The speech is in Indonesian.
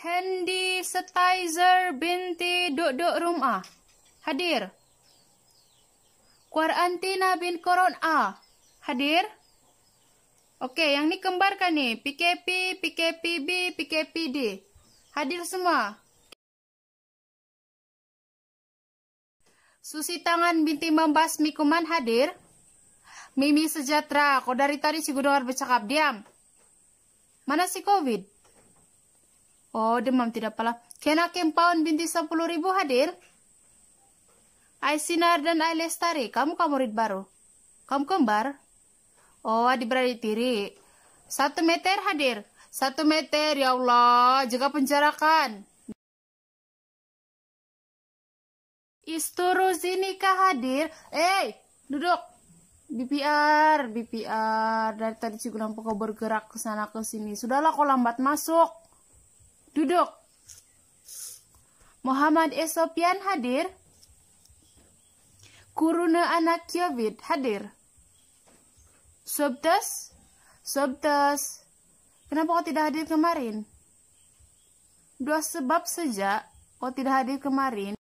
Handy Setizer binti Duduk Rumah. Hadir. Kuarantina bin Koron A. Hadir. Oke, yang ni kembarkan nih, PKP, PKPB, PKPD. Hadir semua. Susi Tangan binti Membasmi mikuman hadir. Mimi Sejahtera, kau dari tadi si Gudoar bercakap diam. Mana si COVID? Oh, demam tidak pala. Kena kempaun binti 10 ribu hadir. Ai dan Ai kamu kamu murid baru. Kamu kembar. Oh, adik berani tiri. Satu meter hadir. Satu meter, ya Allah, jaga penjarakan. Isturu Zinika hadir. Eh, duduk. BPR, BPR. Dari tadi nampak kau bergerak ke sana ke sini. Sudahlah kau lambat masuk. Duduk. Muhammad Esopian hadir. Kuruna anak Kiovid hadir. Subtes? Subtes. Kenapa kau tidak hadir kemarin? Dua sebab sejak kau tidak hadir kemarin.